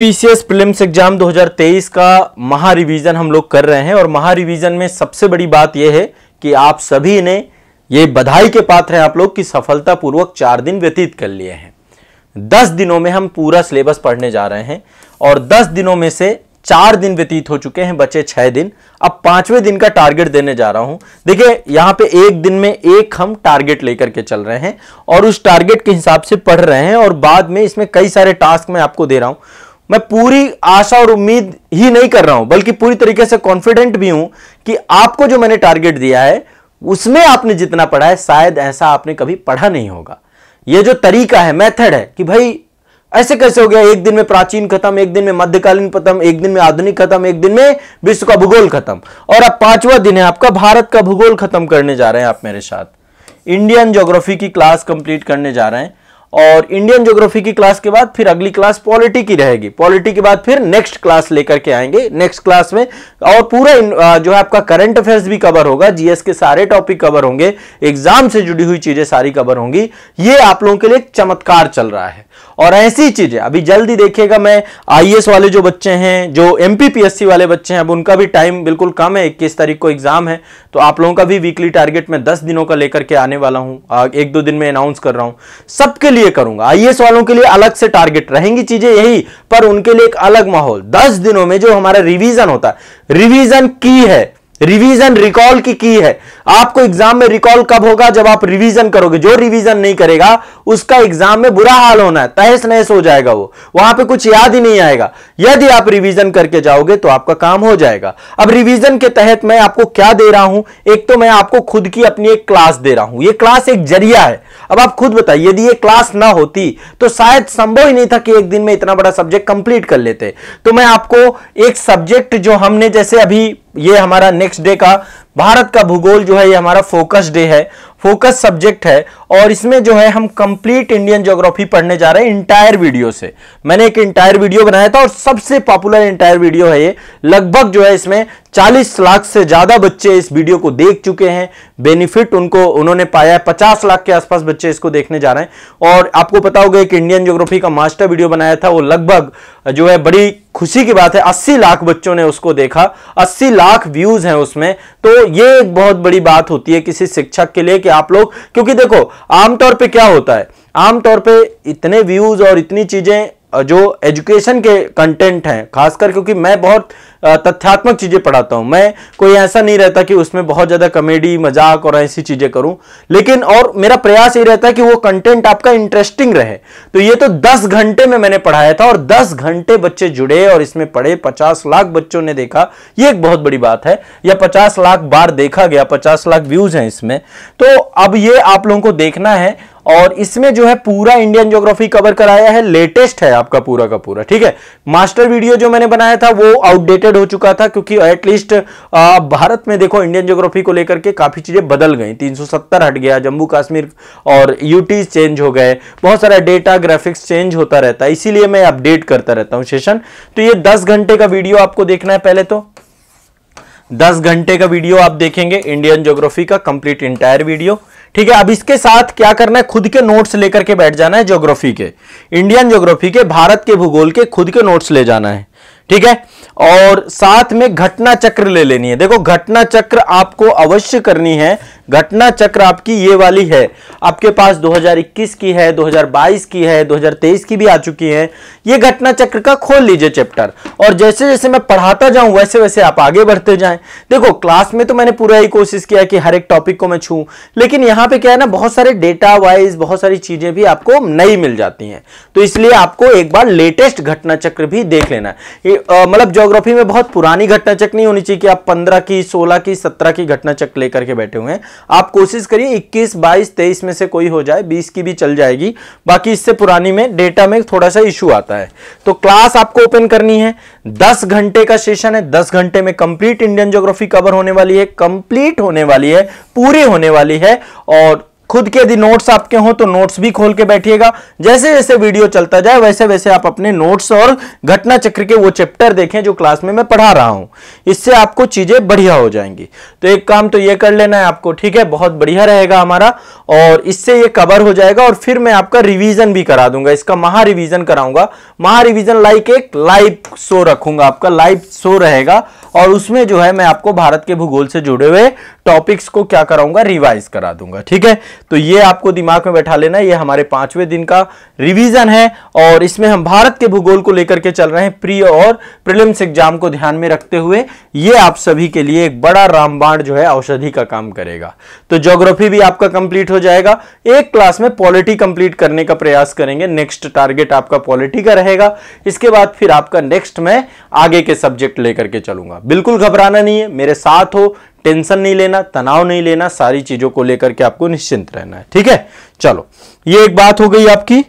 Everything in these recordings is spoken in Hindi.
पीसीएस प्रीलिम्स एग्जाम 2023 का महा रिवीजन हम लोग कर रहे हैं और महा रिवीजन में सबसे बड़ी बात यह है कि आप सभी ने ये बधाई के पात्र हैं आप लोग कि सफलतापूर्वक चार दिन व्यतीत कर लिए हैं दस दिनों में हम पूरा सिलेबस पढ़ने जा रहे हैं और दस दिनों में से चार दिन व्यतीत हो चुके हैं बचे छह दिन अब पांचवें दिन का टारगेट देने जा रहा हूं देखिए यहां पे एक दिन में एक हम टारगेट लेकर के चल रहे हैं और उस टारगेट के हिसाब से पढ़ रहे हैं और बाद में इसमें कई सारे टास्क मैं आपको दे रहा हूं मैं पूरी आशा और उम्मीद ही नहीं कर रहा हूं बल्कि पूरी तरीके से कॉन्फिडेंट भी हूं कि आपको जो मैंने टारगेट दिया है उसमें आपने जितना पढ़ा है शायद ऐसा आपने कभी पढ़ा नहीं होगा यह जो तरीका है मेथड है कि भाई ऐसे कैसे हो गया एक दिन में प्राचीन खत्म एक दिन में मध्यकालीन खत्म एक दिन में आधुनिक खत्म एक दिन में विश्व का भूगोल खत्म और अब पांचवा दिन है आपका भारत का भूगोल खत्म करने जा रहे हैं आप मेरे साथ इंडियन ज्योग्राफी की क्लास कंप्लीट करने जा रहे हैं और इंडियन ज्योग्राफी की क्लास के बाद फिर अगली क्लास पॉलिटी की रहेगी पॉलिटी के बाद फिर नेक्स्ट क्लास लेकर के आएंगे नेक्स्ट क्लास में और पूरा जो है आपका करंट अफेयर्स भी कवर होगा जीएस के सारे टॉपिक कवर होंगे एग्जाम से जुड़ी हुई चीजें सारी कवर होंगी ये आप लोगों के लिए चमत्कार चल रहा है और ऐसी चीजें अभी जल्दी देखिएगा मैं आई वाले जो बच्चे हैं जो एम वाले बच्चे हैं अब उनका भी टाइम बिल्कुल कम है इक्कीस तारीख को एग्जाम है तो आप लोगों का भी वीकली टारगेट में दस दिनों का लेकर के आने वाला हूं एक दो दिन में अनाउंस कर रहा हूं सबके लिए करूंगा आईएएस वालों के लिए अलग से टारगेट रहेंगी चीजें यही पर उनके लिए एक अलग माहौल दस दिनों में जो हमारा रिवीजन होता है रिवीजन की है रिवीजन रिकॉल की की है आपको एग्जाम में रिकॉल कब होगा जब आप रिवीजन करोगे जो रिवीजन नहीं करेगा उसका एग्जाम में बुरा हाल होना है तहस नहस हो जाएगा वो वहां पे कुछ याद ही नहीं आएगा यदि आप रिवीजन करके जाओगे तो आपका काम हो जाएगा अब रिवीजन के तहत मैं आपको क्या दे रहा हूं एक तो मैं आपको खुद की अपनी एक क्लास दे रहा हूं ये क्लास एक जरिया है अब आप खुद बताइए यदि ये क्लास ना होती तो शायद संभव ही नहीं था कि एक दिन में इतना बड़ा सब्जेक्ट कंप्लीट कर लेते तो मैं आपको एक सब्जेक्ट जो हमने जैसे अभी ये हमारा नेक्स्ट डे का भारत का भूगोल जो है ये हमारा फोकस डे है फोकस सब्जेक्ट है और इसमें जो है हम कंप्लीट इंडियन ज्योग्राफी पढ़ने जा रहे हैं इंटायर वीडियो से मैंने एक इंटायर वीडियो बनाया था और सबसे पॉपुलर इंटायर वीडियो है ये लगभग जो है इसमें 40 लाख से ज्यादा बच्चे इस वीडियो को देख चुके हैं बेनिफिट उनको उन्होंने पाया है पचास लाख के आसपास बच्चे इसको देखने जा रहे हैं और आपको पता होगा एक इंडियन ज्योग्राफी का मास्टर वीडियो बनाया था वो लगभग जो है बड़ी खुशी की बात है 80 लाख बच्चों ने उसको देखा 80 लाख व्यूज हैं उसमें तो ये एक बहुत बड़ी बात होती है किसी शिक्षक के लिए कि आप लोग क्योंकि देखो आमतौर पे क्या होता है आमतौर पे इतने व्यूज और इतनी चीजें जो एजुकेशन के कंटेंट हैं खासकर क्योंकि मैं बहुत तथ्यात्मक चीज़ें पढ़ाता हूं मैं कोई ऐसा नहीं रहता कि उसमें बहुत ज़्यादा कॉमेडी मजाक और ऐसी चीज़ें करूं लेकिन और मेरा प्रयास ये रहता है कि वो कंटेंट आपका इंटरेस्टिंग रहे तो ये तो दस घंटे में मैंने पढ़ाया था और दस घंटे बच्चे जुड़े और इसमें पढ़े पचास लाख बच्चों ने देखा ये एक बहुत बड़ी बात है या पचास लाख बार देखा गया पचास लाख व्यूज हैं इसमें तो अब ये आप लोगों को देखना है और इसमें जो है पूरा इंडियन ज्योग्राफी कवर कराया है लेटेस्ट है आपका पूरा का पूरा ठीक है मास्टर वीडियो जो मैंने बनाया था वो आउटडेटेड हो चुका था क्योंकि एटलीस्ट भारत में देखो इंडियन ज्योग्राफी को लेकर के काफी चीजें बदल गई 370 हट गया जम्मू कश्मीर और यूटी चेंज हो गए बहुत सारा डेटा ग्राफिक्स चेंज होता रहता है इसीलिए मैं अपडेट करता रहता हूं सेशन तो ये दस घंटे का वीडियो आपको देखना है पहले तो दस घंटे का वीडियो आप देखेंगे इंडियन ज्योग्राफी का कंप्लीट इंटायर वीडियो ठीक है अब इसके साथ क्या करना है खुद के नोट्स लेकर के बैठ जाना है ज्योग्राफी के इंडियन ज्योग्राफी के भारत के भूगोल के खुद के नोट्स ले जाना है ठीक है और साथ में घटना चक्र ले लेनी है देखो घटना चक्र आपको अवश्य करनी है घटना चक्र आपकी ये वाली है आपके पास 2021 की है 2022 की है 2023 की भी आ चुकी है ये घटना चक्र का खोल लीजिए चैप्टर और जैसे जैसे मैं पढ़ाता जाऊं वैसे वैसे आप आगे बढ़ते जाएं देखो क्लास में तो मैंने पूरा ही कोशिश किया कि हर एक टॉपिक को मैं छू लेकिन यहाँ पे क्या है ना बहुत सारे डेटा वाइज बहुत सारी चीजें भी आपको नई मिल जाती है तो इसलिए आपको एक बार लेटेस्ट घटना चक्र भी देख लेना मतलब ज्योग्राफी में बहुत पुरानी चक नहीं होनी चाहिए कि आप 15 की 16 की 17 की चक लेकर के बैठे हुए हैं आप कोशिश करिए 21 22 23 में से कोई हो जाए 20 की भी चल जाएगी बाकी इससे पुरानी में डेटा में थोड़ा सा इशू आता है तो क्लास आपको ओपन करनी है दस घंटे का सेशन है दस घंटे में कंप्लीट इंडियन ज्योग्राफी कवर होने वाली है कंप्लीट होने वाली है पूरी होने वाली है और खुद के यदि नोट्स आपके हो तो नोट्स भी खोल के बैठिएगा जैसे जैसे वीडियो चलता जाए वैसे वैसे आप अपने नोट्स और घटना चक्र के वो चैप्टर देखें जो क्लास में मैं पढ़ा रहा हूं इससे आपको चीजें बढ़िया हो जाएंगी तो एक काम तो ये कर लेना है आपको ठीक है बहुत बढ़िया रहेगा हमारा और इससे ये कवर हो जाएगा और फिर मैं आपका रिविजन भी करा दूंगा इसका महा रिविजन कराऊंगा महा रिविजन लाइक एक लाइव शो रखूंगा आपका लाइव शो रहेगा और उसमें जो है मैं आपको भारत के भूगोल से जुड़े हुए टॉपिक्स को क्या कराऊंगा रिवाइज करा दूंगा ठीक है तो ये आपको दिमाग में बैठा लेना ये हमारे पांचवें दिन का रिवीजन है और इसमें हम भारत के भूगोल को लेकर के चल रहे हैं प्री और प्रिलिम्स एग्जाम को ध्यान में रखते हुए ये आप सभी के लिए एक बड़ा रामबाण जो है औषधि का काम करेगा तो ज्योग्राफी भी आपका कंप्लीट हो जाएगा एक क्लास में पॉलिटी कंप्लीट करने का प्रयास करेंगे नेक्स्ट टारगेट आपका पॉलिटी का रहेगा इसके बाद फिर आपका नेक्स्ट में आगे के सब्जेक्ट लेकर के चलूंगा बिल्कुल घबराना नहीं है मेरे साथ हो टेंशन नहीं लेना तनाव नहीं लेना सारी चीजों को लेकर के आपको निश्चिंत रहना है ठीक है चलो ये एक बात हो गई आपकी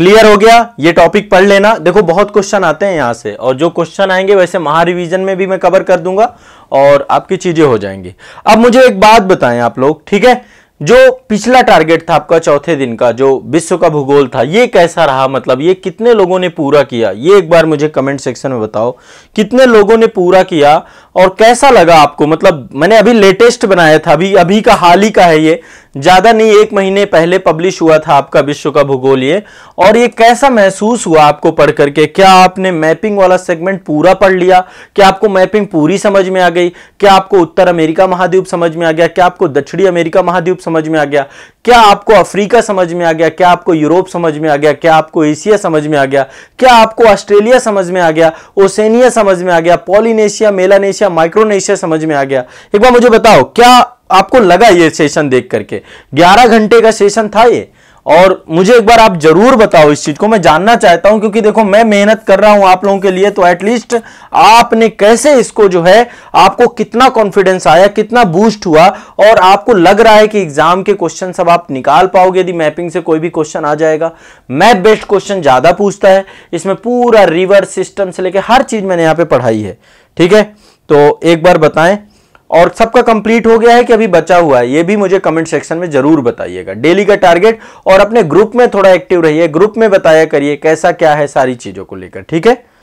क्लियर हो गया ये टॉपिक पढ़ लेना देखो बहुत क्वेश्चन आते हैं यहां से और जो क्वेश्चन आएंगे वैसे महारिविजन में भी मैं कवर कर दूंगा और आपकी चीजें हो जाएंगी अब मुझे एक बात बताएं आप लोग ठीक है जो पिछला टारगेट था आपका चौथे दिन का जो विश्व का भूगोल था ये कैसा रहा मतलब ये कितने लोगों ने पूरा किया ये एक बार मुझे कमेंट सेक्शन में बताओ कितने लोगों ने पूरा किया और कैसा लगा आपको मतलब मैंने अभी लेटेस्ट बनाया था अभी अभी का हाल ही का है ये ज़्यादा नहीं एक महीने पहले पब्लिश हुआ था आपका विश्व का ये और ये कैसा महसूस हुआ आपको पढ़ करके क्या आपने मैपिंग वाला सेगमेंट पूरा पढ़ लिया क्या आपको मैपिंग पूरी समझ में आ गई क्या आपको उत्तर अमेरिका महाद्वीप समझ में आ गया क्या आपको दक्षिणी अमेरिका महाद्वीप समझ में आ गया क्या आपको अफ्रीका समझ में आ गया क्या आपको यूरोप समझ में आ गया क्या आपको एशिया समझ में आ गया क्या आपको ऑस्ट्रेलिया समझ में आ गया ओसेनिया समझ में आ गया पॉलिनेशिया मेलानेशिया माइक्रोनेशिया समझ में आ गया एक बार मुझे बताओ क्या आपको लगा ये सेशन देख करके 11 घंटे का सेशन था ये और मुझे एक बार आप जरूर बताओ इस चीज को मैं जानना चाहता हूं क्योंकि देखो मैं मेहनत कर रहा हूं आप लोगों के लिए तो एटलीस्ट आपने कैसे इसको जो है आपको कितना कॉन्फिडेंस आया कितना बूस्ट हुआ और आपको लग रहा है कि एग्जाम के क्वेश्चन सब आप निकाल पाओगे यदि मैपिंग से कोई भी क्वेश्चन आ जाएगा मैप बेस्ड क्वेश्चन ज्यादा पूछता है इसमें पूरा रिवर्स सिस्टम से लेकर हर चीज मैंने यहां पर पढ़ाई है ठीक है तो एक बार बताएं और सबका कंप्लीट हो गया है कि अभी बचा हुआ है ये भी मुझे कमेंट सेक्शन में जरूर बताइएगा डेली का टारगेट और अपने ग्रुप में थोड़ा एक्टिव रहिए ग्रुप में बताया करिए कैसा क्या है सारी चीज़ों को लेकर ठीक है